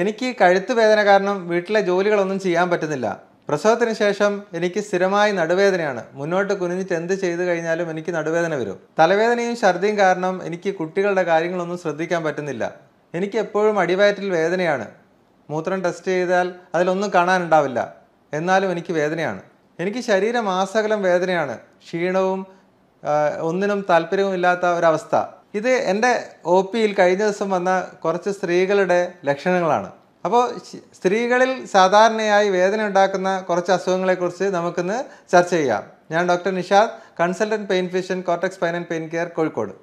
എനിക്ക് കഴുത്ത് വേദന കാരണം വീട്ടിലെ ജോലികളൊന്നും ചെയ്യാൻ പറ്റുന്നില്ല പ്രസവത്തിന് ശേഷം എനിക്ക് സ്ഥിരമായി നടുവേദനയാണ് മുന്നോട്ട് കുനിഞ്ഞിട്ട് എന്ത് ചെയ്തു കഴിഞ്ഞാലും എനിക്ക് നടുവേദന വരും തലവേദനയും ഛർദിയും കാരണം എനിക്ക് കുട്ടികളുടെ കാര്യങ്ങളൊന്നും ശ്രദ്ധിക്കാൻ പറ്റുന്നില്ല എനിക്ക് എപ്പോഴും അടിവയറ്റിൽ വേദനയാണ് മൂത്രം ടെസ്റ്റ് ചെയ്താൽ അതിലൊന്നും കാണാനുണ്ടാവില്ല എന്നാലും എനിക്ക് വേദനയാണ് എനിക്ക് ശരീരം ആസകലം വേദനയാണ് ക്ഷീണവും ഒന്നിനും താല്പര്യവും ഇല്ലാത്ത ഒരവസ്ഥ ഇത് എൻ്റെ ഒ പിയിൽ കഴിഞ്ഞ ദിവസം വന്ന കുറച്ച് സ്ത്രീകളുടെ ലക്ഷണങ്ങളാണ് അപ്പോൾ സ്ത്രീകളിൽ സാധാരണയായി വേദന ഉണ്ടാക്കുന്ന കുറച്ച് അസുഖങ്ങളെക്കുറിച്ച് നമുക്കിന്ന് ചർച്ച ചെയ്യാം ഞാൻ doctor Nishad consultant pain physician cortex spine and pain care Kozhikode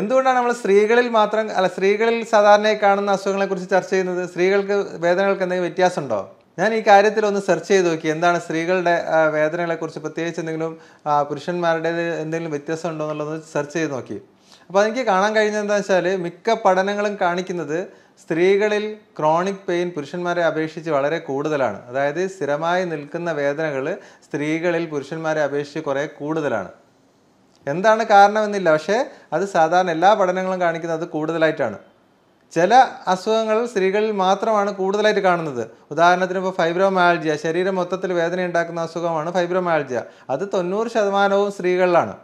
എന്തുകൊണ്ടാണ് നമ്മൾ സ്ത്രീകളിൽ മാത്രം അല്ല സ്ത്രീകളിൽ സാധാരണയായി കാണുന്ന അസുഖങ്ങളെക്കുറിച്ച് ചർച്ച ചെയ്യുന്നത് സ്ത്രീകൾക്ക് വേദനകൾക്ക് എന്തെങ്കിലും വ്യത്യാസമുണ്ടോ ഞാൻ ഈ കാര്യത്തിൽ ഒന്ന് സെർച്ച് ചെയ്ത് നോക്കി എന്താണ് സ്ത്രീകളുടെ വേദനകളെക്കുറിച്ച് പ്രത്യേകിച്ച് എന്തെങ്കിലും പുരുഷന്മാരുടെ എന്തെങ്കിലും വ്യത്യാസം ഉണ്ടോ എന്നുള്ളത് സെർച്ച് ചെയ്ത് നോക്കി അപ്പോൾ എനിക്ക് കാണാൻ കഴിഞ്ഞതെന്താ വെച്ചാൽ മിക്ക പഠനങ്ങളും കാണിക്കുന്നത് സ്ത്രീകളിൽ ക്രോണിക് പെയിൻ പുരുഷന്മാരെ അപേക്ഷിച്ച് വളരെ കൂടുതലാണ് അതായത് സ്ഥിരമായി നിൽക്കുന്ന വേദനകൾ സ്ത്രീകളിൽ പുരുഷന്മാരെ അപേക്ഷിച്ച് കുറേ കൂടുതലാണ് എന്താണ് കാരണമെന്നില്ല പക്ഷേ അത് സാധാരണ എല്ലാ പഠനങ്ങളും കാണിക്കുന്നത് അത് കൂടുതലായിട്ടാണ് ചില അസുഖങ്ങൾ സ്ത്രീകളിൽ മാത്രമാണ് കൂടുതലായിട്ട് കാണുന്നത് ഉദാഹരണത്തിന് ഇപ്പോൾ ഫൈബ്രോമാൾജിയ ശരീരം മൊത്തത്തിൽ വേദന ഉണ്ടാക്കുന്ന അസുഖമാണ് ഫൈബ്രോമാൾജിയ അത് തൊണ്ണൂറ് ശതമാനവും സ്ത്രീകളിലാണ്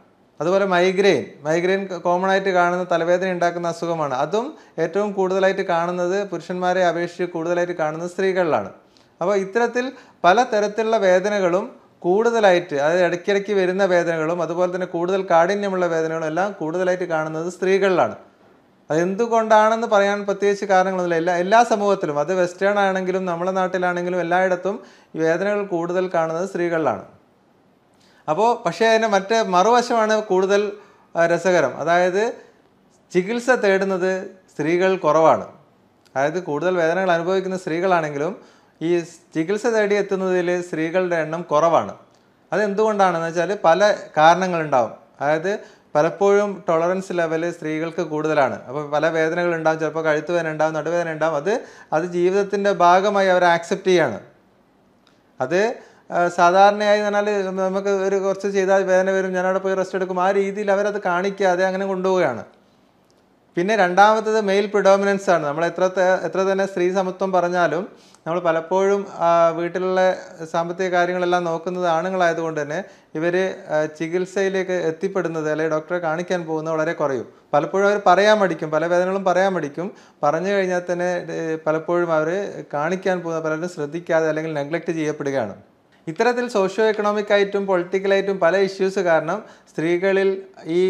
അതുപോലെ മൈഗ്രെയിൻ മൈഗ്രെയിൻ കോമൺ ആയിട്ട് കാണുന്ന തലവേദന ഉണ്ടാക്കുന്ന അസുഖമാണ് അതും ഏറ്റവും കൂടുതലായിട്ട് കാണുന്നത് പുരുഷന്മാരെ അപേക്ഷിച്ച് കൂടുതലായിട്ട് കാണുന്നത് സ്ത്രീകളിലാണ് അപ്പോൾ ഇത്തരത്തിൽ പല തരത്തിലുള്ള വേദനകളും കൂടുതലായിട്ട് അതായത് ഇടയ്ക്കിടയ്ക്ക് വരുന്ന വേദനകളും അതുപോലെ തന്നെ കൂടുതൽ കാഠിന്യമുള്ള വേദനകളും എല്ലാം കൂടുതലായിട്ട് കാണുന്നത് സ്ത്രീകളിലാണ് അതെന്തുകൊണ്ടാണെന്ന് പറയാൻ പ്രത്യേകിച്ച് കാരണങ്ങളൊന്നുമില്ല എല്ലാ എല്ലാ സമൂഹത്തിലും അത് വെസ്റ്റേൺ ആണെങ്കിലും നമ്മുടെ നാട്ടിലാണെങ്കിലും എല്ലായിടത്തും വേദനകൾ കൂടുതൽ കാണുന്നത് സ്ത്രീകളിലാണ് അപ്പോൾ പക്ഷേ അതിന് മറ്റേ മറുവശമാണ് കൂടുതൽ രസകരം അതായത് ചികിത്സ തേടുന്നത് സ്ത്രീകൾ കുറവാണ് അതായത് കൂടുതൽ വേദനകൾ അനുഭവിക്കുന്ന സ്ത്രീകളാണെങ്കിലും ഈ ചികിത്സ തേടി എത്തുന്നതിൽ സ്ത്രീകളുടെ എണ്ണം കുറവാണ് അതെന്തുകൊണ്ടാണെന്ന് വെച്ചാൽ പല കാരണങ്ങളുണ്ടാവും അതായത് പലപ്പോഴും ടോളറൻസ് ലെവൽ സ്ത്രീകൾക്ക് കൂടുതലാണ് അപ്പോൾ പല വേദനകൾ ഉണ്ടാകും ചിലപ്പോൾ കഴുത്ത് വേദന ഉണ്ടാകും നടുവേദന ഉണ്ടാകും അത് അത് ജീവിതത്തിൻ്റെ ഭാഗമായി അവർ ആക്സെപ്റ്റ് ചെയ്യാണ് അത് സാധാരണയായി പറഞ്ഞാൽ നമുക്ക് ഒരു കുറച്ച് ചെയ്താൽ വേദന വരും ഞാനവിടെ പോയി റെസ്റ്റ് എടുക്കും ആ രീതിയിൽ അവരത് കാണിക്കാതെ അങ്ങനെ കൊണ്ടുപോവുകയാണ് പിന്നെ രണ്ടാമത്തത് മെയിൽ പ്രിഡോമിനൻസ് ആണ് നമ്മൾ എത്ര എത്ര തന്നെ സ്ത്രീ സമത്വം പറഞ്ഞാലും നമ്മൾ പലപ്പോഴും വീട്ടിലുള്ള സാമ്പത്തിക കാര്യങ്ങളെല്ലാം നോക്കുന്നത് ആണുങ്ങളായതുകൊണ്ട് തന്നെ ഇവർ ചികിത്സയിലേക്ക് എത്തിപ്പെടുന്നത് അല്ലെങ്കിൽ ഡോക്ടറെ കാണിക്കാൻ പോകുന്നത് വളരെ കുറയും പലപ്പോഴും അവർ പറയാൻ മടിക്കും പല വേദനകളും പറയാൻ മടിക്കും പറഞ്ഞു കഴിഞ്ഞാൽ തന്നെ പലപ്പോഴും അവർ കാണിക്കാൻ പോകുന്ന പലരും ശ്രദ്ധിക്കാതെ അല്ലെങ്കിൽ നെഗ്ലക്റ്റ് ചെയ്യപ്പെടുകയാണ് ഇത്തരത്തിൽ സോഷ്യോ എക്കണോമിക് ആയിട്ടും പൊളിറ്റിക്കലായിട്ടും പല ഇഷ്യൂസ് കാരണം സ്ത്രീകളിൽ ഈ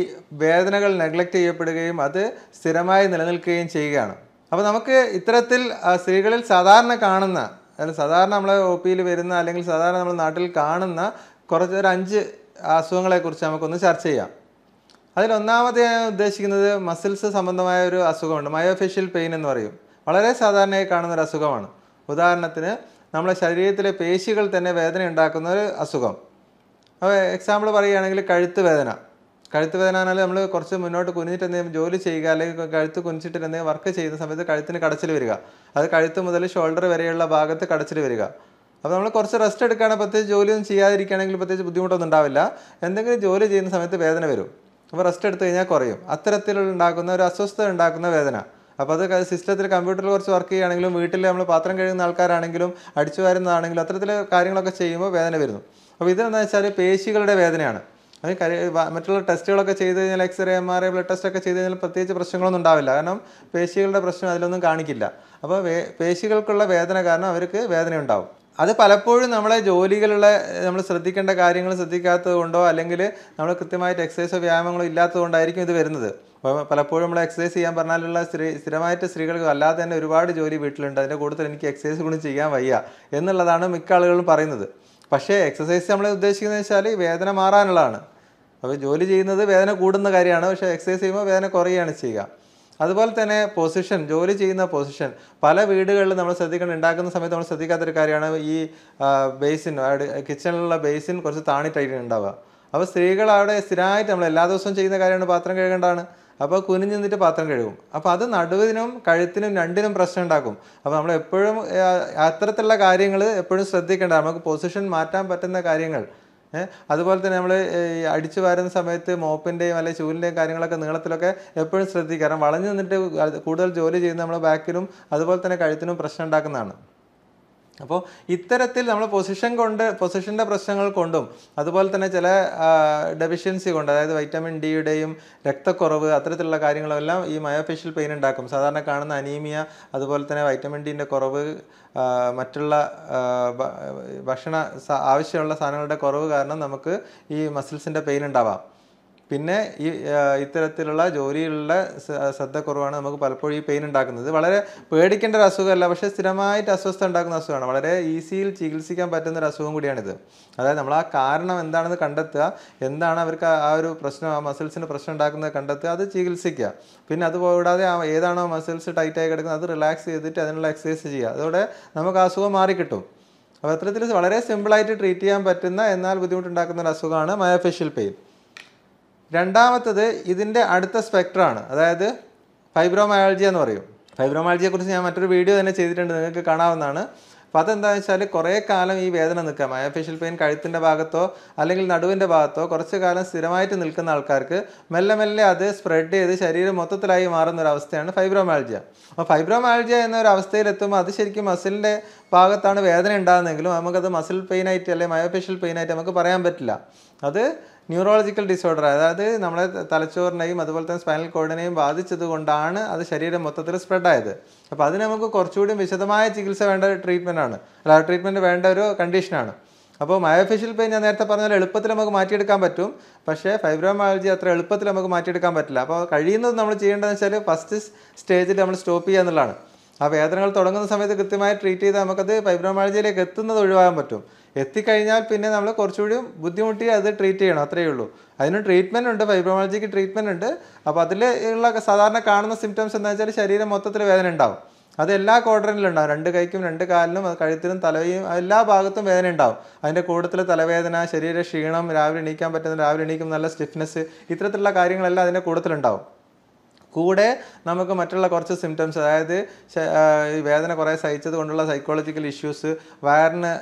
വേദനകൾ നെഗ്ലക്റ്റ് ചെയ്യപ്പെടുകയും അത് സ്ഥിരമായി നിലനിൽക്കുകയും ചെയ്യുകയാണ് അപ്പോൾ നമുക്ക് ഇത്തരത്തിൽ സ്ത്രീകളിൽ സാധാരണ കാണുന്ന അതായത് സാധാരണ നമ്മളെ ഒ പിയിൽ വരുന്ന അല്ലെങ്കിൽ സാധാരണ നമ്മൾ നാട്ടിൽ കാണുന്ന കുറച്ച് ഒരു അഞ്ച് അസുഖങ്ങളെക്കുറിച്ച് നമുക്കൊന്ന് ചർച്ച ചെയ്യാം അതിൽ ഞാൻ ഉദ്ദേശിക്കുന്നത് മസിൽസ് സംബന്ധമായ ഒരു അസുഖമുണ്ട് മയോഫിഷ്യൽ പെയിൻ എന്ന് പറയും വളരെ സാധാരണയായി കാണുന്ന ഒരു അസുഖമാണ് ഉദാഹരണത്തിന് നമ്മളെ ശരീരത്തിലെ പേശികൾ തന്നെ വേദന ഉണ്ടാക്കുന്ന ഒരു അസുഖം അപ്പോൾ എക്സാമ്പിൾ പറയുകയാണെങ്കിൽ കഴുത്ത് വേദന കഴുത്ത് വേദന ആണെങ്കിൽ നമ്മൾ കുറച്ച് മുന്നോട്ട് കുനിഞ്ഞിട്ട് എന്തെങ്കിലും ജോലി ചെയ്യുക അല്ലെങ്കിൽ കഴുത്ത് കുനിച്ചിട്ട് എന്തെങ്കിലും വർക്ക് ചെയ്യുന്ന സമയത്ത് കഴുത്തിന് കടച്ചിൽ വരിക അത് കഴുത്ത് മുതൽ ഷോൾഡർ വരെയുള്ള ഭാഗത്ത് കടച്ചിൽ വരിക അപ്പോൾ നമ്മൾ കുറച്ച് റെസ്റ്റ് എടുക്കുകയാണെങ്കിൽ പ്രത്യേകിച്ച് ജോലിയൊന്നും ചെയ്യാതിരിക്കുകയാണെങ്കിൽ പ്രത്യേകിച്ച് ബുദ്ധിമുട്ടൊന്നും ഉണ്ടാവില്ല എന്തെങ്കിലും ജോലി ചെയ്യുന്ന സമയത്ത് വേദന വരും അപ്പോൾ റെസ്റ്റ് എടുത്തു കഴിഞ്ഞാൽ കുറയും അത്തരത്തിലുണ്ടാക്കുന്ന ഉണ്ടാക്കുന്ന ഒരു അസ്വസ്ഥത ഉണ്ടാക്കുന്ന വേദന അപ്പോൾ അത് സിസ്റ്റത്തിൽ കമ്പ്യൂട്ടറിൽ കുറച്ച് വർക്ക് ചെയ്യുകയാണെങ്കിലും വീട്ടിൽ നമ്മൾ പാത്രം കഴുകുന്ന ആൾക്കാരാണെങ്കിലും അടിച്ചു വരുന്നതാണെങ്കിലും അത്തരത്തിൽ കാര്യങ്ങളൊക്കെ ചെയ്യുമ്പോൾ വേദന വരുന്നു അപ്പോൾ ഇതെന്താ വെച്ചാൽ പേശികളുടെ വേദനയാണ് അത് മറ്റുള്ള ടെസ്റ്റുകളൊക്കെ ചെയ്ത് കഴിഞ്ഞാൽ x-ray M R I blood test ഒക്കെ ചെയ്ത് കഴിഞ്ഞാൽ പ്രത്യേകിച്ച് പ്രശ്നങ്ങളൊന്നും ഉണ്ടാവില്ല കാരണം പേശികളുടെ പ്രശ്നം അതിലൊന്നും കാണിക്കില്ല അപ്പോൾ പേശികൾക്കുള്ള വേദന കാരണം അവർക്ക് വേദന ഉണ്ടാവും അത് പലപ്പോഴും നമ്മളെ ജോലികളുള്ള നമ്മൾ ശ്രദ്ധിക്കേണ്ട കാര്യങ്ങൾ ശ്രദ്ധിക്കാത്തത് കൊണ്ടോ അല്ലെങ്കിൽ നമ്മൾ കൃത്യമായിട്ട് എക്സസൈസോ വ്യായാമങ്ങളോ ഇല്ലാത്തത് കൊണ്ടായിരിക്കും ഇത് വരുന്നത് അപ്പോൾ പലപ്പോഴും നമ്മൾ എക്സസൈസ് ചെയ്യാൻ പറഞ്ഞാലുള്ള സ്ത്രീ സ്ഥിരമായിട്ട് സ്ത്രീകൾക്ക് അല്ലാതെ തന്നെ ഒരുപാട് ജോലി വീട്ടിലുണ്ട് അതിൻ്റെ കൂടുതൽ എനിക്ക് എക്സസൈസ് കൂടി ചെയ്യാൻ വയ്യ എന്നുള്ളതാണ് മിക്ക ആളുകളും പറയുന്നത് പക്ഷേ എക്സസൈസ് നമ്മൾ ഉദ്ദേശിക്കുന്നത് വെച്ചാൽ വേദന മാറാനുള്ളതാണ് അപ്പോൾ ജോലി ചെയ്യുന്നത് വേദന കൂടുന്ന കാര്യമാണ് പക്ഷേ എക്സസൈസ് ചെയ്യുമ്പോൾ വേദന കുറയുകയാണ് ചെയ്യുക അതുപോലെ തന്നെ പൊസിഷൻ ജോലി ചെയ്യുന്ന പൊസിഷൻ പല വീടുകളിൽ നമ്മൾ ശ്രദ്ധിക്കണം ഉണ്ടാക്കുന്ന സമയത്ത് നമ്മൾ ശ്രദ്ധിക്കാത്തൊരു കാര്യമാണ് ഈ ബേസിൻ കിച്ചണിലുള്ള ബേസിൻ കുറച്ച് താണിട്ടായിരിക്കും ഉണ്ടാവുക അപ്പോൾ സ്ത്രീകൾ അവിടെ സ്ഥിരമായിട്ട് നമ്മൾ എല്ലാ ദിവസവും ചെയ്യുന്ന കാര്യമാണ് പാത്രം കഴുകേണ്ടതാണ് അപ്പോൾ കുനിഞ്ഞിന്നിട്ട് നിന്നിട്ട് പാത്രം കഴുകും അപ്പോൾ അത് നടുവിനും കഴുത്തിനും രണ്ടിനും പ്രശ്നം ഉണ്ടാക്കും അപ്പോൾ നമ്മൾ എപ്പോഴും അത്തരത്തിലുള്ള കാര്യങ്ങൾ എപ്പോഴും ശ്രദ്ധിക്കേണ്ട നമുക്ക് പൊസിഷൻ മാറ്റാൻ പറ്റുന്ന കാര്യങ്ങൾ അതുപോലെ തന്നെ നമ്മൾ അടിച്ചു വാരുന്ന സമയത്ത് മോപ്പിൻ്റെയും അല്ലെങ്കിൽ ചൂലിൻ്റെയും കാര്യങ്ങളൊക്കെ നീളത്തിലൊക്കെ എപ്പോഴും ശ്രദ്ധിക്കുക കാരണം വളഞ്ഞു നിന്നിട്ട് കൂടുതൽ ജോലി ചെയ്യുന്ന നമ്മുടെ ബാക്കിനും അതുപോലെ തന്നെ കഴുത്തിനും പ്രശ്നം ഉണ്ടാക്കുന്നതാണ് അപ്പോൾ ഇത്തരത്തിൽ നമ്മൾ പൊസിഷൻ കൊണ്ട് പൊസിഷൻ്റെ പ്രശ്നങ്ങൾ കൊണ്ടും അതുപോലെ തന്നെ ചില ഡെഫിഷ്യൻസി കൊണ്ട് അതായത് വൈറ്റമിൻ ഡിയുടെയും രക്തക്കുറവ് അത്തരത്തിലുള്ള കാര്യങ്ങളെല്ലാം ഈ മയോഫേഷ്യൽ പെയിൻ ഉണ്ടാക്കും സാധാരണ കാണുന്ന അനീമിയ അതുപോലെ തന്നെ വൈറ്റമിൻ ഡീൻ്റെ കുറവ് മറ്റുള്ള ഭക്ഷണ ആവശ്യമുള്ള സാധനങ്ങളുടെ കുറവ് കാരണം നമുക്ക് ഈ മസിൽസിൻ്റെ പെയിൻ ഉണ്ടാവാം പിന്നെ ഈ ഇത്തരത്തിലുള്ള ജോലിയിലുള്ള ശ്രദ്ധക്കുറവാണ് നമുക്ക് പലപ്പോഴും ഈ പെയിൻ ഉണ്ടാക്കുന്നത് വളരെ പേടിക്കേണ്ട ഒരു അസുഖമല്ല പക്ഷേ സ്ഥിരമായിട്ട് അസ്വസ്ഥ ഉണ്ടാക്കുന്ന അസുഖമാണ് വളരെ ഈസിയിൽ ചികിത്സിക്കാൻ പറ്റുന്ന ഒരു അസുഖം കൂടിയാണിത് അതായത് നമ്മൾ ആ കാരണം എന്താണെന്ന് കണ്ടെത്തുക എന്താണ് അവർക്ക് ആ ഒരു പ്രശ്നം ആ മസിൽസിന് പ്രശ്നം ഉണ്ടാക്കുന്നത് കണ്ടെത്തുക അത് ചികിത്സിക്കുക പിന്നെ അതുകൂടാതെ ആ ഏതാണോ മസിൽസ് ടൈറ്റായി കിടക്കുന്നത് അത് റിലാക്സ് ചെയ്തിട്ട് അതിനുള്ള എക്സസൈസ് ചെയ്യുക അതോടെ നമുക്ക് ആ അസുഖം മാറിക്കിട്ടും അപ്പോൾ അത്തരത്തിൽ വളരെ സിമ്പിളായിട്ട് ട്രീറ്റ് ചെയ്യാൻ പറ്റുന്ന എന്നാൽ ബുദ്ധിമുട്ടുണ്ടാക്കുന്ന ഒരു അസുഖമാണ് മയോഫേഷ്യൽ പെയിൻ രണ്ടാമത്തത് ഇതിൻ്റെ അടുത്ത സ്പെക്ട്രാണ് അതായത് ഫൈബ്രോമയോളജി എന്ന് പറയും ഫൈബ്രോമയോളജിയെക്കുറിച്ച് ഞാൻ മറ്റൊരു വീഡിയോ തന്നെ ചെയ്തിട്ടുണ്ട് നിങ്ങൾക്ക് കാണാവുന്നതാണ് അപ്പോൾ അതെന്താണെന്ന് വെച്ചാൽ കുറേ കാലം ഈ വേദന നിൽക്കാം മയോഫേഷ്യൽ പെയിൻ കഴുത്തിൻ്റെ ഭാഗത്തോ അല്ലെങ്കിൽ നടുവിൻ്റെ ഭാഗത്തോ കുറച്ച് കാലം സ്ഥിരമായിട്ട് നിൽക്കുന്ന ആൾക്കാർക്ക് മെല്ലെ മെല്ലെ അത് സ്പ്രെഡ് ചെയ്ത് ശരീരം മൊത്തത്തിലായി മാറുന്ന ഒരു അവസ്ഥയാണ് ഫൈബ്രോമാൾജിയ അപ്പോൾ ഫൈബ്രോമാൾജിയ എന്ന ഒരു അവസ്ഥയിലെത്തുമ്പോൾ അത് ശരിക്കും മസിലിൻ്റെ ഭാഗത്താണ് വേദന ഉണ്ടാകുന്നതെങ്കിലും നമുക്കത് മസിൽ പെയിൻ അല്ലെങ്കിൽ മയോഫേഷ്യൽ പെയിൻ ആയിട്ട് നമുക്ക് പറയാൻ പറ്റില്ല അത് ന്യൂറോളജിക്കൽ ഡിസോർഡർ അതായത് നമ്മളെ തലച്ചോറിനെയും അതുപോലെ തന്നെ സ്പൈനൽ കോഡിനെയും ബാധിച്ചത് കൊണ്ടാണ് അത് ശരീരം മൊത്തത്തിൽ സ്പ്രെഡായത് അപ്പോൾ അതിന് നമുക്ക് കുറച്ചുകൂടി വിശദമായ ചികിത്സ വേണ്ട ട്രീറ്റ്മെൻ്റ് ആണ് അല്ല ട്രീറ്റ്മെൻറ്റ് വേണ്ട ഒരു കണ്ടീഷനാണ് അപ്പോൾ മയോഫിഷ്യൽ പെയിൻ ഞാൻ നേരത്തെ പറഞ്ഞാൽ എളുപ്പത്തിൽ നമുക്ക് മാറ്റിയെടുക്കാൻ പറ്റും പക്ഷേ ഫൈബ്രോമയോളജി അത്ര എളുപ്പത്തിൽ നമുക്ക് മാറ്റിയെടുക്കാൻ പറ്റില്ല അപ്പോൾ കഴിയുന്നത് നമ്മൾ ചെയ്യേണ്ടതെന്ന് വെച്ചാൽ ഫസ്റ്റ് സ്റ്റേജിൽ നമ്മൾ സ്റ്റോപ്പ് ചെയ്യുക എന്നുള്ളതാണ് ആ വേദനകൾ തുടങ്ങുന്ന സമയത്ത് കൃത്യമായി ട്രീറ്റ് ചെയ്താൽ നമുക്കത് ഫൈബ്രോമയോളജിയിലേക്ക് എത്തുന്നത് ഒഴിവാക്കാൻ പറ്റും എത്തിക്കഴിഞ്ഞാൽ പിന്നെ നമ്മൾ കുറച്ചുകൂടി ബുദ്ധിമുട്ടി അത് ട്രീറ്റ് ചെയ്യണം അത്രയേ ഉള്ളൂ അതിന് ട്രീറ്റ്മെൻറ്റ് ഉണ്ട് ഫൈബ്രോമാജിക്ക് ട്രീറ്റ്മെൻറ്റ് ഉണ്ട് അപ്പോൾ അതിൽ ഉള്ള സാധാരണ കാണുന്ന സിംറ്റംസ് എന്താ വെച്ചാൽ ശരീരം മൊത്തത്തിൽ വേദന ഉണ്ടാവും അത് എല്ലാ ക്വാർട്ടറിലും ഉണ്ടാവും രണ്ട് കൈക്കും രണ്ട് കാലിനും കഴുത്തിനും തലയും എല്ലാ ഭാഗത്തും വേദന ഉണ്ടാവും അതിൻ്റെ കൂടുതൽ തലവേദന ശരീര ക്ഷീണം രാവിലെ എണീക്കാൻ പറ്റുന്ന രാവിലെ എണീക്കും നല്ല സ്റ്റിഫ്നെസ് ഇത്തരത്തിലുള്ള കാര്യങ്ങളെല്ലാം അതിൻ്റെ കൂടുതലുണ്ടാവും കൂടെ നമുക്ക് മറ്റുള്ള കുറച്ച് സിംറ്റംസ് അതായത് വേദന കുറേ സഹിച്ചത് കൊണ്ടുള്ള സൈക്കോളജിക്കൽ ഇഷ്യൂസ് വയറിന്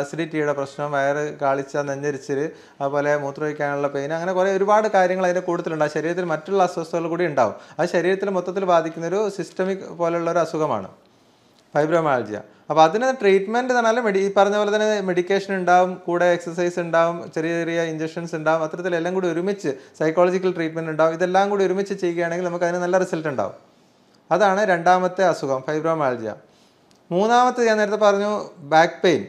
അസിഡിറ്റിയുടെ പ്രശ്നം വയറ് കാളിച്ച നെഞ്ഞരിച്ചില് അതുപോലെ മൂത്രമൊഴിക്കാനുള്ള പെയിൻ അങ്ങനെ കുറേ ഒരുപാട് കാര്യങ്ങൾ അതിൻ്റെ കൂടുതലുണ്ട് ആ ശരീരത്തിൽ മറ്റുള്ള അസ്വസ്ഥതകൾ കൂടി ഉണ്ടാവും അത് ശരീരത്തിൽ മൊത്തത്തിൽ ബാധിക്കുന്ന ഒരു സിസ്റ്റമിക് പോലുള്ള ഒരു അസുഖമാണ് ഫൈബ്രോമാൾജിയ അപ്പോൾ അതിന് ട്രീറ്റ്മെൻറ്റ് എന്ന് പറഞ്ഞാൽ മെഡി ഈ പറഞ്ഞ പോലെ തന്നെ മെഡിക്കേഷൻ ഉണ്ടാവും കൂടെ എക്സസൈസ് ഉണ്ടാവും ചെറിയ ചെറിയ ഇഞ്ചക്ഷൻസ് ഉണ്ടാവും അത്തരത്തിലെല്ലാം എല്ലാം കൂടി ഒരുമിച്ച് സൈക്കോളജിക്കൽ ട്രീറ്റ്മെൻറ്റ് ഉണ്ടാവും ഇതെല്ലാം കൂടി ഒരുമിച്ച് ചെയ്യുകയാണെങ്കിൽ നമുക്ക് അതിന് നല്ല റിസൾട്ട് ഉണ്ടാവും അതാണ് രണ്ടാമത്തെ അസുഖം ഫൈബ്രോമാൾജിയ മൂന്നാമത്തെ ഞാൻ നേരത്തെ പറഞ്ഞു ബാക്ക് പെയിൻ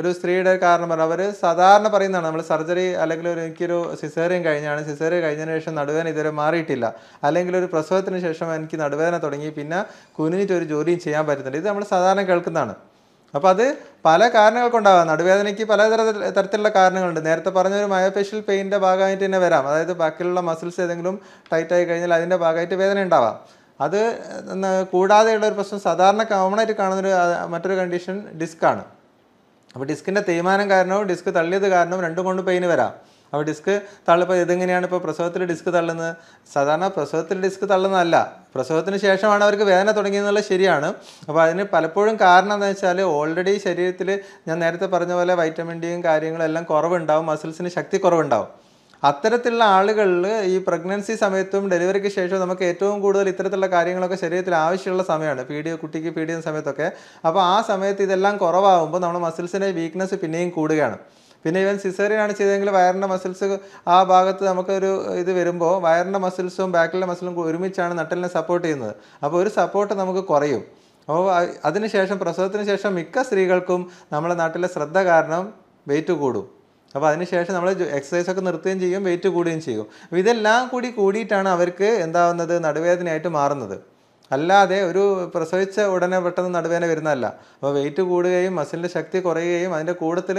ഒരു സ്ത്രീയുടെ കാരണം പറഞ്ഞാൽ അവർ സാധാരണ പറയുന്നതാണ് നമ്മൾ സർജറി അല്ലെങ്കിൽ ഒരു എനിക്കൊരു സിസേറിയൻ കഴിഞ്ഞാണ് സിസേറിയൻ കഴിഞ്ഞതിന് ശേഷം നടുവേദന ഇതുവരെ മാറിയിട്ടില്ല അല്ലെങ്കിൽ ഒരു പ്രസവത്തിന് ശേഷം എനിക്ക് നടുവേദന തുടങ്ങി പിന്നെ കുനിഞ്ഞിട്ട് ഒരു ജോലിയും ചെയ്യാൻ പറ്റുന്നുണ്ട് ഇത് നമ്മൾ സാധാരണ കേൾക്കുന്നതാണ് അപ്പോൾ അത് പല കാരണങ്ങൾ കൊണ്ടാവാം നടുവേദനയ്ക്ക് പല തരത്തിലുള്ള കാരണങ്ങളുണ്ട് നേരത്തെ പറഞ്ഞ ഒരു മയോഫേഷ്യൽ പെയിൻ്റെ ഭാഗമായിട്ട് തന്നെ വരാം അതായത് ബാക്കിയുള്ള മസിൽസ് ഏതെങ്കിലും ടൈറ്റായി കഴിഞ്ഞാൽ അതിൻ്റെ ഭാഗമായിട്ട് വേദന ഉണ്ടാവാം അത് കൂടാതെയുള്ള ഒരു പ്രശ്നം സാധാരണ കോമൺ ആയിട്ട് കാണുന്നൊരു മറ്റൊരു കണ്ടീഷൻ ഡിസ്ക്കാണ് അപ്പോൾ ഡിസ്കിൻ്റെ തേയ്മാനം കാരണവും ഡിസ്ക് തള്ളിയത് കാരണവും രണ്ടും കൊണ്ട് പെയിന് വരാം അപ്പോൾ ഡിസ്ക് തള്ളിപ്പോൾ ഇതെങ്ങനെയാണ് ഇപ്പോൾ പ്രസവത്തിൽ ഡിസ്ക് തള്ളുന്നത് സാധാരണ പ്രസവത്തിൽ ഡിസ്ക് തള്ളുന്നതല്ല പ്രസവത്തിന് ശേഷമാണ് അവർക്ക് വേദന തുടങ്ങിയെന്നുള്ളത് ശരിയാണ് അപ്പോൾ അതിന് പലപ്പോഴും കാരണം എന്താ വെച്ചാൽ ഓൾറെഡി ശരീരത്തിൽ ഞാൻ നേരത്തെ പറഞ്ഞ പോലെ വൈറ്റമിൻ ഡിയും കാര്യങ്ങളും എല്ലാം കുറവുണ്ടാവും മസിൽസിന് ശക്തി കുറവുണ്ടാവും അത്തരത്തിലുള്ള ആളുകളിൽ ഈ പ്രഗ്നൻസി സമയത്തും ഡെലിവറിക്ക് ശേഷവും നമുക്ക് ഏറ്റവും കൂടുതൽ ഇത്തരത്തിലുള്ള കാര്യങ്ങളൊക്കെ ശരീരത്തിൽ ആവശ്യമുള്ള സമയമാണ് പീഡിയ കുട്ടിക്ക് പീഡിയുന്ന സമയത്തൊക്കെ അപ്പോൾ ആ സമയത്ത് ഇതെല്ലാം കുറവാകുമ്പോൾ നമ്മുടെ മസിൽസിൻ്റെ വീക്ക്നെസ് പിന്നെയും കൂടുകയാണ് പിന്നെ ഇവൻ ആണ് ചെയ്തതെങ്കിൽ വയറിൻ്റെ മസിൽസ് ആ ഭാഗത്ത് നമുക്കൊരു ഇത് വരുമ്പോൾ വയറിൻ്റെ മസിൽസും ബാക്കിലെ മസിലും ഒരുമിച്ചാണ് നട്ടലിനെ സപ്പോർട്ട് ചെയ്യുന്നത് അപ്പോൾ ഒരു സപ്പോർട്ട് നമുക്ക് കുറയും അപ്പോൾ അതിനുശേഷം പ്രസവത്തിന് ശേഷം മിക്ക സ്ത്രീകൾക്കും നമ്മുടെ നാട്ടിലെ ശ്രദ്ധ കാരണം വെയിറ്റ് കൂടും അപ്പോൾ അതിനുശേഷം നമ്മൾ എക്സസൈസ് ഒക്കെ നിർത്തുകയും ചെയ്യും വെയിറ്റ് കൂടുകയും ചെയ്യും അപ്പോൾ ഇതെല്ലാം കൂടി കൂടിയിട്ടാണ് അവർക്ക് എന്താവുന്നത് നടുവേദനയായിട്ട് മാറുന്നത് അല്ലാതെ ഒരു പ്രസവിച്ച ഉടനെ പെട്ടെന്ന് നടുവേദന വരുന്നതല്ല അപ്പോൾ വെയിറ്റ് കൂടുകയും മസിലിൻ്റെ ശക്തി കുറയുകയും അതിൻ്റെ കൂടത്തിൽ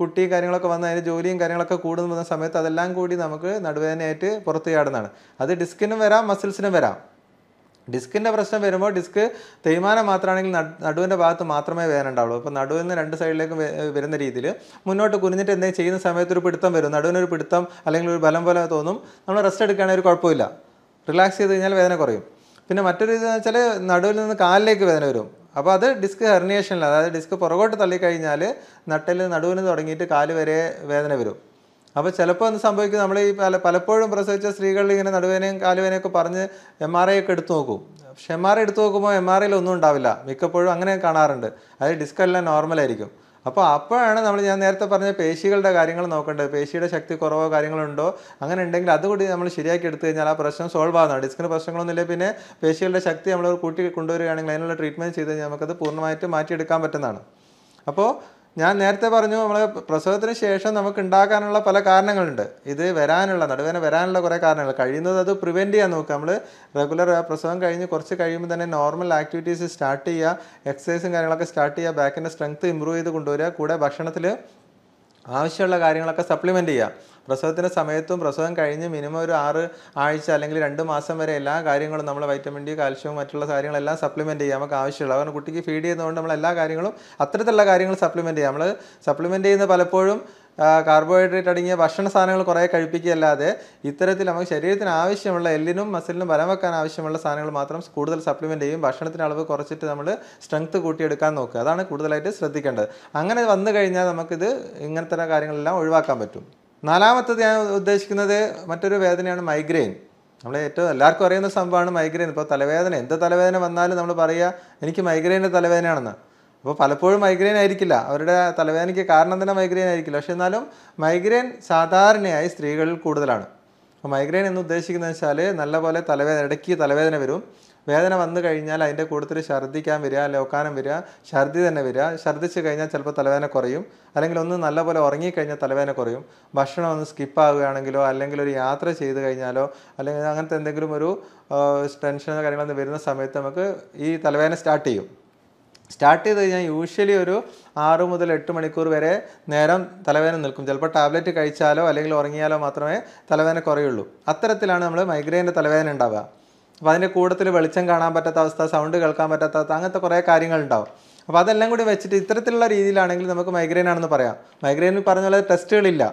കുട്ടി കാര്യങ്ങളൊക്കെ വന്ന് അതിൻ്റെ ജോലിയും കാര്യങ്ങളൊക്കെ കൂടുന്ന സമയത്ത് അതെല്ലാം കൂടി നമുക്ക് നടുവേദനയായിട്ട് പുറത്തു ചാടുന്നതാണ് അത് ഡിസ്കിനും വരാം മസിൽസിനും വരാം ഡിസ്കിൻ്റെ പ്രശ്നം വരുമ്പോൾ ഡിസ്ക് തേയ്മാനം മാത്രമാണെങ്കിൽ നടുവിൻ്റെ ഭാഗത്ത് മാത്രമേ വേദന ഉണ്ടാവുള്ളൂ അപ്പോൾ നടുവിൽ നിന്ന് രണ്ട് സൈഡിലേക്ക് വരുന്ന രീതിയിൽ മുന്നോട്ട് കുനിഞ്ഞിട്ട് എന്തെങ്കിലും ചെയ്യുന്ന സമയത്ത് ഒരു പിടുത്തം വരും നടുവിനൊരു പിടുത്തം അല്ലെങ്കിൽ ഒരു ബലം പോലെ തോന്നും നമ്മൾ റെസ്റ്റ് എടുക്കുകയാണെങ്കിൽ ഒരു കുഴപ്പമില്ല റിലാക്സ് ചെയ്ത് കഴിഞ്ഞാൽ വേദന കുറയും പിന്നെ മറ്റൊരു ഇതെന്ന് വെച്ചാൽ നടുവിൽ നിന്ന് കാലിലേക്ക് വേദന വരും അപ്പോൾ അത് ഡിസ്ക് ഹെർണിയേഷനിൽ അതായത് ഡിസ്ക് പുറകോട്ട് തള്ളിക്കഴിഞ്ഞാൽ നട്ടിൽ നടുവിന് തുടങ്ങിയിട്ട് കാല് വരെ വേദന വരും അപ്പോൾ ചിലപ്പോൾ ഒന്ന് സംഭവിക്കും നമ്മൾ ഈ പല പലപ്പോഴും പ്രസവിച്ച സ്ത്രീകളിൽ ഇങ്ങനെ നടുവേനയും ഒക്കെ പറഞ്ഞ് എം ആർ ഐ ഒക്കെ എടുത്തു നോക്കും പക്ഷെ എം ആർ ഐ എടുത്തു നോക്കുമ്പോൾ എം ആർ ഐയിൽ ഒന്നും ഉണ്ടാവില്ല മിക്കപ്പോഴും അങ്ങനെ കാണാറുണ്ട് അത് ഡിസ്കെല്ലാം നോർമലായിരിക്കും അപ്പോൾ അപ്പോഴാണ് നമ്മൾ ഞാൻ നേരത്തെ പറഞ്ഞ പേശികളുടെ കാര്യങ്ങൾ നോക്കേണ്ടത് പേശിയുടെ ശക്തി കുറവോ കാര്യങ്ങളുണ്ടോ അങ്ങനെ ഉണ്ടെങ്കിൽ അതുകൂടി നമ്മൾ ശരിയാക്കി എടുത്തു കഴിഞ്ഞാൽ ആ പ്രശ്നം സോൾവ് ആകുന്നതാണ് ഡിസ്കിന് പ്രശ്നങ്ങളൊന്നുമില്ല പിന്നെ പേശികളുടെ ശക്തി നമ്മൾ കൂട്ടി കൊണ്ടുവരികയാണെങ്കിൽ അതിനുള്ള ട്രീറ്റ്മെൻറ്റ് ചെയ്ത് കഴിഞ്ഞാൽ നമുക്കത് പൂർണ്ണമായിട്ട് മാറ്റിയെടുക്കാൻ പറ്റുന്നതാണ് അപ്പോൾ ഞാൻ നേരത്തെ പറഞ്ഞു നമ്മൾ പ്രസവത്തിന് ശേഷം നമുക്ക് ഉണ്ടാക്കാനുള്ള പല കാരണങ്ങളുണ്ട് ഇത് വരാനുള്ള നടുവേന വരാനുള്ള കുറേ കാരണങ്ങൾ കഴിയുന്നത് അത് പ്രിവെൻറ്റ് ചെയ്യാൻ നോക്കുക നമ്മൾ റെഗുലർ പ്രസവം കഴിഞ്ഞ് കുറച്ച് കഴിയുമ്പോൾ തന്നെ നോർമൽ ആക്ടിവിറ്റീസ് സ്റ്റാർട്ട് ചെയ്യുക എക്സസൈസും കാര്യങ്ങളൊക്കെ സ്റ്റാർട്ട് ചെയ്യുക ബാക്കിൻ്റെ സ്ട്രെങ്ത് ഇമ്പ്രൂവ് ചെയ്ത് കൊണ്ടുവരിക കൂടെ ഭക്ഷണത്തിൽ ആവശ്യമുള്ള കാര്യങ്ങളൊക്കെ സപ്ലിമെൻറ്റ് ചെയ്യുക പ്രസവത്തിൻ്റെ സമയത്തും പ്രസവം കഴിഞ്ഞ് മിനിമം ഒരു ആറ് ആഴ്ച അല്ലെങ്കിൽ രണ്ട് മാസം വരെ എല്ലാ കാര്യങ്ങളും നമ്മൾ വൈറ്റമിൻ ഡി കാൽഷ്യവും മറ്റുള്ള കാര്യങ്ങളെല്ലാം സപ്ലിമെൻറ്റ് ചെയ്യാം നമുക്ക് ആവശ്യമുള്ള കാരണം കുട്ടിക്ക് ഫീഡ് ചെയ്യുന്നതുകൊണ്ട് നമ്മൾ എല്ലാ കാര്യങ്ങളും അത്തരത്തിലുള്ള കാര്യങ്ങൾ സപ്ലിമെൻറ്റ് ചെയ്യാം നമ്മൾ സപ്ലിമെൻറ്റ് ചെയ്യുന്ന പലപ്പോഴും കാർബോഹൈഡ്രേറ്റ് അടങ്ങിയ ഭക്ഷണ സാധനങ്ങൾ കുറേ കഴിപ്പിക്കുകയല്ലാതെ ഇത്തരത്തിൽ നമുക്ക് ശരീരത്തിന് ആവശ്യമുള്ള എല്ലിനും മസിലിനും ബലം വെക്കാൻ ആവശ്യമുള്ള സാധനങ്ങൾ മാത്രം കൂടുതൽ സപ്ലിമെൻ്റ് ചെയ്യും ഭക്ഷണത്തിൻ്റെ അളവ് കുറച്ചിട്ട് നമ്മൾ സ്ട്രെങ്ത് കൂട്ടിയെടുക്കാൻ നോക്കുക അതാണ് കൂടുതലായിട്ട് ശ്രദ്ധിക്കേണ്ടത് അങ്ങനെ വന്നു കഴിഞ്ഞാൽ നമുക്കിത് ഇങ്ങനത്തെ കാര്യങ്ങളെല്ലാം ഒഴിവാക്കാൻ പറ്റും നാലാമത്തത് ഞാൻ ഉദ്ദേശിക്കുന്നത് മറ്റൊരു വേദനയാണ് മൈഗ്രെയിൻ നമ്മൾ ഏറ്റവും എല്ലാവർക്കും അറിയുന്ന സംഭവമാണ് മൈഗ്രെയിൻ ഇപ്പോൾ തലവേദന എന്ത് തലവേദന വന്നാലും നമ്മൾ പറയുക എനിക്ക് മൈഗ്രെയിൻ്റെ തലവേദനയാണെന്ന് അപ്പോൾ പലപ്പോഴും മൈഗ്രെയിൻ ആയിരിക്കില്ല അവരുടെ തലവേദനയ്ക്ക് കാരണം തന്നെ മൈഗ്രെയിൻ ആയിരിക്കില്ല പക്ഷെ എന്നാലും മൈഗ്രെയിൻ സാധാരണയായി സ്ത്രീകളിൽ കൂടുതലാണ് അപ്പോൾ മൈഗ്രെയിൻ എന്ന് ഉദ്ദേശിക്കുന്നത് വെച്ചാൽ നല്ലപോലെ തലവേദന ഇടയ്ക്ക് തലവേദന വരും വേദന വന്നു കഴിഞ്ഞാൽ അതിൻ്റെ കൂടുതൽ ഛർദ്ദിക്കാൻ വരിക ലോക്കാനം വരിക ഛർദ്ദി തന്നെ വരിക ഛർദ്ദിച്ച് കഴിഞ്ഞാൽ ചിലപ്പോൾ തലവേദന കുറയും അല്ലെങ്കിൽ ഒന്ന് നല്ലപോലെ ഉറങ്ങിക്കഴിഞ്ഞാൽ തലവേദന കുറയും ഭക്ഷണം ഒന്ന് ആവുകയാണെങ്കിലോ അല്ലെങ്കിൽ ഒരു യാത്ര ചെയ്ത് കഴിഞ്ഞാലോ അല്ലെങ്കിൽ അങ്ങനത്തെ എന്തെങ്കിലും ഒരു ടെൻഷനോ കാര്യങ്ങളൊന്നും വരുന്ന സമയത്ത് നമുക്ക് ഈ തലവേദന സ്റ്റാർട്ട് ചെയ്യും സ്റ്റാർട്ട് ചെയ്ത് കഴിഞ്ഞാൽ യൂഷ്വലി ഒരു ആറ് മുതൽ എട്ട് മണിക്കൂർ വരെ നേരം തലവേദന നിൽക്കും ചിലപ്പോൾ ടാബ്ലറ്റ് കഴിച്ചാലോ അല്ലെങ്കിൽ ഉറങ്ങിയാലോ മാത്രമേ തലവേദന കുറയുള്ളൂ അത്തരത്തിലാണ് നമ്മൾ മൈഗ്രെയിൻ്റെ തലവേദന ഉണ്ടാവുക അപ്പോൾ അതിൻ്റെ കൂടുതൽ വെളിച്ചം കാണാൻ പറ്റാത്ത അവസ്ഥ സൗണ്ട് കേൾക്കാൻ പറ്റാത്ത അവസ്ഥ അങ്ങനത്തെ കുറേ കാര്യങ്ങളുണ്ടാവും അപ്പോൾ അതെല്ലാം കൂടി വെച്ചിട്ട് ഇത്തരത്തിലുള്ള രീതിയിലാണെങ്കിൽ നമുക്ക് മൈഗ്രെയിൻ ആണെന്ന് പറയാം മൈഗ്രെയിൻ പറഞ്ഞ പോലെ ടെസ്റ്റുകളില്ല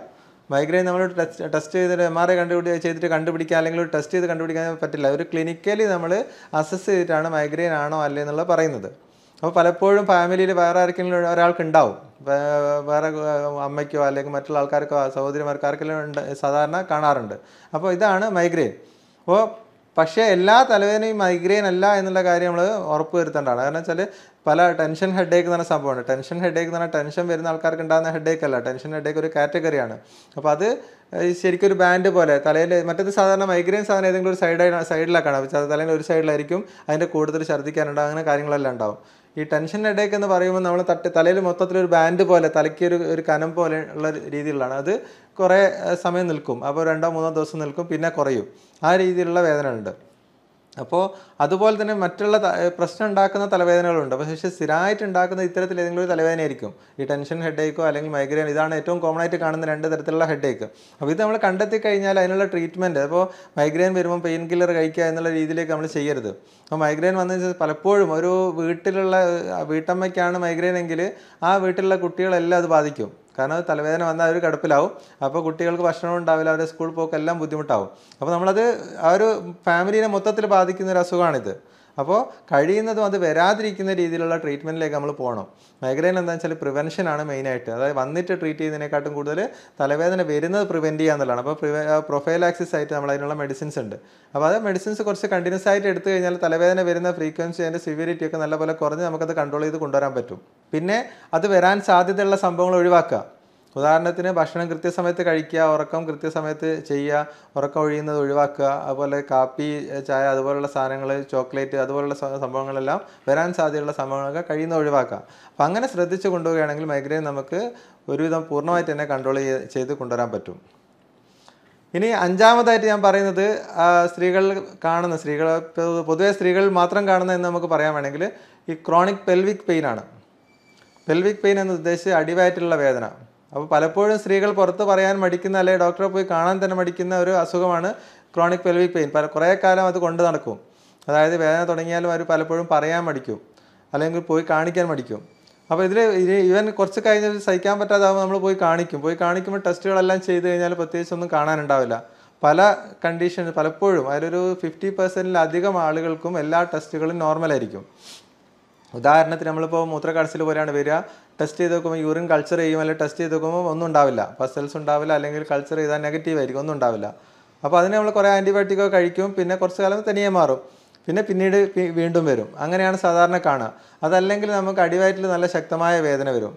മൈഗ്രെയിൻ നമ്മൾ ടെസ്റ്റ് ടെസ്റ്റ് ചെയ്തിട്ട് എം ആർ ഐ കണ്ടുപിടി ചെയ്തിട്ട് കണ്ടുപിടിക്കുക അല്ലെങ്കിൽ ടെസ്റ്റ് ചെയ്ത് കണ്ടുപിടിക്കാൻ പറ്റില്ല ഒരു ക്ലിനിക്കലി നമ്മൾ അസസ് ചെയ്തിട്ടാണ് മൈഗ്രെയിൻ ആണോ അല്ലേ എന്നുള്ളത് പറയുന്നത് അപ്പോൾ പലപ്പോഴും ഫാമിലിയിൽ വേറെ ആർക്കെങ്കിലും ഒരാൾക്കുണ്ടാവും വേറെ അമ്മയ്ക്കോ അല്ലെങ്കിൽ മറ്റുള്ള ആൾക്കാർക്കോ സഹോദരിമാർക്കാർക്കെല്ലാം സാധാരണ കാണാറുണ്ട് അപ്പോൾ ഇതാണ് മൈഗ്രെയിൻ അപ്പോൾ പക്ഷേ എല്ലാ തലവേദനയും മൈഗ്രെയിൻ അല്ല എന്നുള്ള കാര്യം നമ്മൾ ഉറപ്പ് വരുത്തേണ്ടതാണ് കാരണം വെച്ചാൽ പല ടെൻഷൻ ഹെഡേക്ക് എന്ന് പറഞ്ഞ സംഭവമാണ് ടെൻഷൻ ഹെഡേക്ക് എന്ന് പറഞ്ഞാൽ ടെൻഷൻ വരുന്ന ആൾക്കാർക്ക് ഉണ്ടാകുന്ന ഹെഡേക്ക് അല്ല ടെൻഷൻ ഹെഡേക്ക് ഒരു കാറ്റഗറിയാണ് അപ്പോൾ അത് ശരിക്കും ഒരു ബാൻഡ് പോലെ തലയിൽ മറ്റേത് സാധാരണ മൈഗ്രെയിൻ സാധനം ഏതെങ്കിലും ഒരു സൈഡ് സൈഡിലൊക്കെയാണ് തലയിൽ ഒരു സൈഡിലായിരിക്കും അതിൻ്റെ കൂടുതൽ ഛർദ്ദിക്കാനുണ്ടാകും അങ്ങനെ കാര്യങ്ങളെല്ലാം ഉണ്ടാവും ഈ ടെൻഷൻ ഹെഡേക്ക് എന്ന് പറയുമ്പോൾ നമ്മൾ തട്ടി തലയിൽ മൊത്തത്തിൽ ഒരു ബാൻഡ് പോലെ തലയ്ക്ക് ഒരു ഒരു കനം പോലെ ഉള്ള രീതിയിലുള്ളതാണ് അത് കുറേ സമയം നിൽക്കും അപ്പോൾ രണ്ടോ മൂന്നോ ദിവസം നിൽക്കും പിന്നെ കുറയും ആ രീതിയിലുള്ള വേദന ഉണ്ട് അപ്പോൾ അതുപോലെ തന്നെ മറ്റുള്ള പ്രശ്നം ഉണ്ടാക്കുന്ന തലവേദനകളുണ്ട് പക്ഷേ സ്ഥിരമായിട്ട് ഉണ്ടാക്കുന്ന ഇത്തരത്തിൽ ഏതെങ്കിലും ഒരു തലവേദനയായിരിക്കും ഈ ടെൻഷൻ ഹെഡേക്കോ അല്ലെങ്കിൽ മൈഗ്രെയിൻ ഇതാണ് ഏറ്റവും കോമൺ ആയിട്ട് കാണുന്ന രണ്ട് തരത്തിലുള്ള ഹെഡേക്ക് അപ്പോൾ ഇത് നമ്മൾ കണ്ടെത്തി കഴിഞ്ഞാൽ അതിനുള്ള ട്രീറ്റ്മെൻറ്റ് അപ്പോൾ മൈഗ്രെയിൻ വരുമ്പോൾ പെയിൻ കില്ലർ കഴിക്കുക എന്നുള്ള രീതിയിലേക്ക് നമ്മൾ ചെയ്യരുത് അപ്പോൾ മൈഗ്രെയിൻ വന്നു പലപ്പോഴും ഒരു വീട്ടിലുള്ള വീട്ടമ്മയ്ക്കാണ് മൈഗ്രെയിൻ എങ്കിൽ ആ വീട്ടിലുള്ള കുട്ടികളെല്ലാം അത് ബാധിക്കും കാരണം അത് തലവേദന വന്നാൽ അവർ കിടപ്പിലാവും അപ്പോൾ കുട്ടികൾക്ക് ഭക്ഷണം ഉണ്ടാവില്ല അവരുടെ സ്കൂൾ പോക്കെല്ലാം ബുദ്ധിമുട്ടാവും അപ്പോൾ നമ്മളത് ആ ഒരു ഫാമിലീനെ മൊത്തത്തിൽ ബാധിക്കുന്ന ഒരു അസുഖമാണിത് അപ്പോൾ കഴിയുന്നതും അത് വരാതിരിക്കുന്ന രീതിയിലുള്ള ട്രീറ്റ്മെൻറ്റിലേക്ക് നമ്മൾ പോകണം മൈഗ്രെയിൻ എന്താണെന്ന് വെച്ചാൽ ആണ് മെയിനായിട്ട് അതായത് വന്നിട്ട് ട്രീറ്റ് ചെയ്യുന്നതിനെക്കാട്ടും കൂടുതൽ തലവേദന വരുന്നത് പ്രിവെൻറ്റ് ചെയ്യുക എന്നുള്ളതാണ് അപ്പോൾ പ്രിവെ പ്രൊഫൈലാക്സിസ് ആയിട്ട് നമ്മൾ അതിനുള്ള മെഡിസിൻസ് ഉണ്ട് അപ്പോൾ അത് മെഡിസിൻസ് കുറച്ച് കണ്ടിന്യൂസ് ആയിട്ട് എടുത്തു കഴിഞ്ഞാൽ തലവേദന വരുന്ന ഫ്രീക്വൻസി അതിൻ്റെ സിവിയറിറ്റി ഒക്കെ നല്ലപോലെ കുറഞ്ഞ് നമുക്കത് കൺട്രോൾ ചെയ്ത് കൊണ്ടുവരാൻ പറ്റും പിന്നെ അത് വരാൻ സാധ്യതയുള്ള സംഭവങ്ങൾ ഒഴിവാക്കുക ഉദാഹരണത്തിന് ഭക്ഷണം കൃത്യസമയത്ത് കഴിക്കുക ഉറക്കം കൃത്യസമയത്ത് ചെയ്യുക ഉറക്കം ഒഴിയുന്നത് ഒഴിവാക്കുക അതുപോലെ കാപ്പി ചായ അതുപോലുള്ള സാധനങ്ങൾ ചോക്ലേറ്റ് അതുപോലുള്ള സംഭവങ്ങളെല്ലാം വരാൻ സാധ്യതയുള്ള സംഭവങ്ങളൊക്കെ കഴിയുന്ന ഒഴിവാക്കുക അപ്പം അങ്ങനെ ശ്രദ്ധിച്ചു കൊണ്ടുപോവുകയാണെങ്കിൽ മൈഗ്രെയിൻ നമുക്ക് ഒരുവിധം പൂർണ്ണമായിട്ട് തന്നെ കൺട്രോൾ ചെയ്ത് കൊണ്ടുവരാൻ പറ്റും ഇനി അഞ്ചാമതായിട്ട് ഞാൻ പറയുന്നത് സ്ത്രീകൾ കാണുന്ന സ്ത്രീകൾ പൊതുവേ സ്ത്രീകൾ മാത്രം കാണുന്ന എന്ന് നമുക്ക് പറയാൻ വേണമെങ്കിൽ ഈ ക്രോണിക് പെൽവിക് പെയിനാണ് പെൽവിക് പെയിൻ എന്ന് ഉദ്ദേശിച്ച് അടിവയറ്റിലുള്ള വേദന അപ്പോൾ പലപ്പോഴും സ്ത്രീകൾ പുറത്ത് പറയാൻ മടിക്കുന്ന അല്ലെ ഡോക്ടറെ പോയി കാണാൻ തന്നെ മടിക്കുന്ന ഒരു അസുഖമാണ് ക്രോണിക് പെൽവിക് പെയിൻ പല കുറേ കാലം അത് കൊണ്ട് നടക്കും അതായത് വേദന തുടങ്ങിയാലും അവർ പലപ്പോഴും പറയാൻ മടിക്കും അല്ലെങ്കിൽ പോയി കാണിക്കാൻ മടിക്കും അപ്പോൾ ഇതിൽ ഇവൻ കുറച്ച് കഴിഞ്ഞ് സഹിക്കാൻ പറ്റാതാകുമ്പോൾ നമ്മൾ പോയി കാണിക്കും പോയി കാണിക്കുമ്പോൾ ടെസ്റ്റുകളെല്ലാം ചെയ്ത് കഴിഞ്ഞാൽ ഒന്നും കാണാനുണ്ടാവില്ല പല കണ്ടീഷൻ പലപ്പോഴും അതിലൊരു ഫിഫ്റ്റി പെർസെൻറ്റിലധികം ആളുകൾക്കും എല്ലാ ടെസ്റ്റുകളും നോർമലായിരിക്കും ഉദാഹരണത്തിന് നമ്മളിപ്പോൾ മൂത്ര കടച്ചിൽ പോലെയാണ് വരിക ടെസ്റ്റ് ചെയ്ത് നോക്കുമ്പോൾ യൂറിൻ കൾച്ചർ ചെയ്യും അല്ലെങ്കിൽ ടെസ്റ്റ് ചെയ്ത് നോക്കുമ്പോൾ ഒന്നും ഉണ്ടാവില്ല പസൽസ് ഉണ്ടാവില്ല അല്ലെങ്കിൽ കൾച്ചർ ചെയ്താൽ നെഗറ്റീവ് ആയിരിക്കും ഒന്നും ഉണ്ടാവില്ല അപ്പോൾ അതിന് നമ്മൾ കുറേ ആൻറ്റിബയോട്ടിക്കോ കഴിക്കും പിന്നെ കുറച്ച് കാലം തനിയെ മാറും പിന്നെ പിന്നീട് വീണ്ടും വരും അങ്ങനെയാണ് സാധാരണ കാണുക അതല്ലെങ്കിൽ നമുക്ക് അടിവയറ്റിൽ നല്ല ശക്തമായ വേദന വരും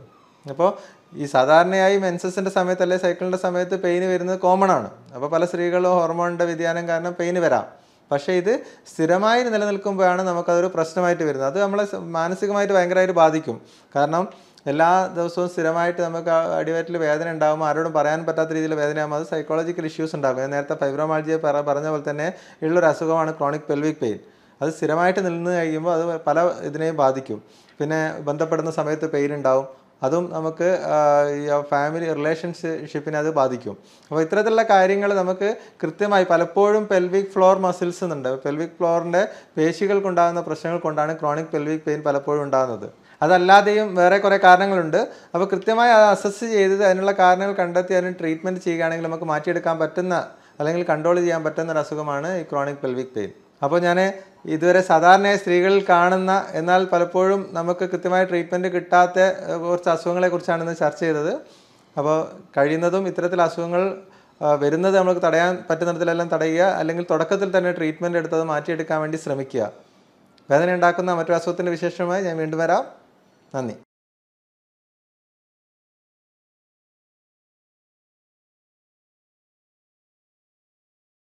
അപ്പോൾ ഈ സാധാരണയായി മെൻസസിൻ്റെ സമയത്ത് അല്ലെങ്കിൽ സൈക്കിളിൻ്റെ സമയത്ത് പെയിന് വരുന്നത് കോമൺ ആണ് അപ്പോൾ പല സ്ത്രീകളും ഹോർമോണിൻ്റെ വ്യതിയാനം കാരണം പെയിന് വരാം പക്ഷേ ഇത് സ്ഥിരമായി നിലനിൽക്കുമ്പോഴാണ് നമുക്കതൊരു പ്രശ്നമായിട്ട് വരുന്നത് അത് നമ്മളെ മാനസികമായിട്ട് ഭയങ്കരമായിട്ട് ബാധിക്കും കാരണം എല്ലാ ദിവസവും സ്ഥിരമായിട്ട് നമുക്ക് അടിവയറ്റിൽ വേദന ഉണ്ടാകുമ്പോൾ ആരോടും പറയാൻ പറ്റാത്ത രീതിയിൽ വേദനയാകുമ്പോൾ അത് സൈക്കോളജിക്കൽ ഇഷ്യൂസ് ഉണ്ടാകും നേരത്തെ ഫൈബ്രോമാൾജിയെ പറഞ്ഞ പോലെ തന്നെ ഉള്ളൊരു അസുഖമാണ് ക്രോണിക് പെൽവിക് പെയിൻ അത് സ്ഥിരമായിട്ട് നിന്ന് കഴിയുമ്പോൾ അത് പല ഇതിനെയും ബാധിക്കും പിന്നെ ബന്ധപ്പെടുന്ന സമയത്ത് പെയിൻ ഉണ്ടാവും അതും നമുക്ക് ഫാമിലി റിലേഷൻഷിപ്പിനെ അത് ബാധിക്കും അപ്പോൾ ഇത്തരത്തിലുള്ള കാര്യങ്ങൾ നമുക്ക് കൃത്യമായി പലപ്പോഴും പെൽവിക് ഫ്ലോർ മസിൽസ് എന്നുണ്ട് പെൽവിക് ഫ്ലോറിൻ്റെ പേശികൾക്കുണ്ടാകുന്ന പ്രശ്നങ്ങൾ കൊണ്ടാണ് ക്രോണിക് പെൽവിക് പെയിൻ പലപ്പോഴും ഉണ്ടാകുന്നത് അതല്ലാതെയും വേറെ കുറേ കാരണങ്ങളുണ്ട് അപ്പോൾ കൃത്യമായി അത് അസസ് ചെയ്ത് അതിനുള്ള കാരണങ്ങൾ കണ്ടെത്തി അതിന് ട്രീറ്റ്മെൻറ്റ് ചെയ്യുകയാണെങ്കിൽ നമുക്ക് മാറ്റിയെടുക്കാൻ പറ്റുന്ന അല്ലെങ്കിൽ കൺട്രോൾ ചെയ്യാൻ പറ്റുന്ന ഒരു അസുഖമാണ് ഈ ക്രോണിക് പെൽവിക് പെയിൻ അപ്പോൾ ഞാൻ ഇതുവരെ സാധാരണയായി സ്ത്രീകളിൽ കാണുന്ന എന്നാൽ പലപ്പോഴും നമുക്ക് കൃത്യമായ ട്രീറ്റ്മെൻറ്റ് കിട്ടാത്ത കുറച്ച് അസുഖങ്ങളെക്കുറിച്ചാണ് ഇന്ന് ചർച്ച ചെയ്തത് അപ്പോൾ കഴിയുന്നതും ഇത്തരത്തിൽ അസുഖങ്ങൾ വരുന്നത് നമുക്ക് തടയാൻ തരത്തിലെല്ലാം തടയുക അല്ലെങ്കിൽ തുടക്കത്തിൽ തന്നെ ട്രീറ്റ്മെൻറ്റ് എടുത്തത് മാറ്റിയെടുക്കാൻ വേണ്ടി ശ്രമിക്കുക വേദന ഉണ്ടാക്കുന്ന മറ്റൊരു അസുഖത്തിൻ്റെ വിശേഷമായി ഞാൻ വീണ്ടും വരാം നന്ദി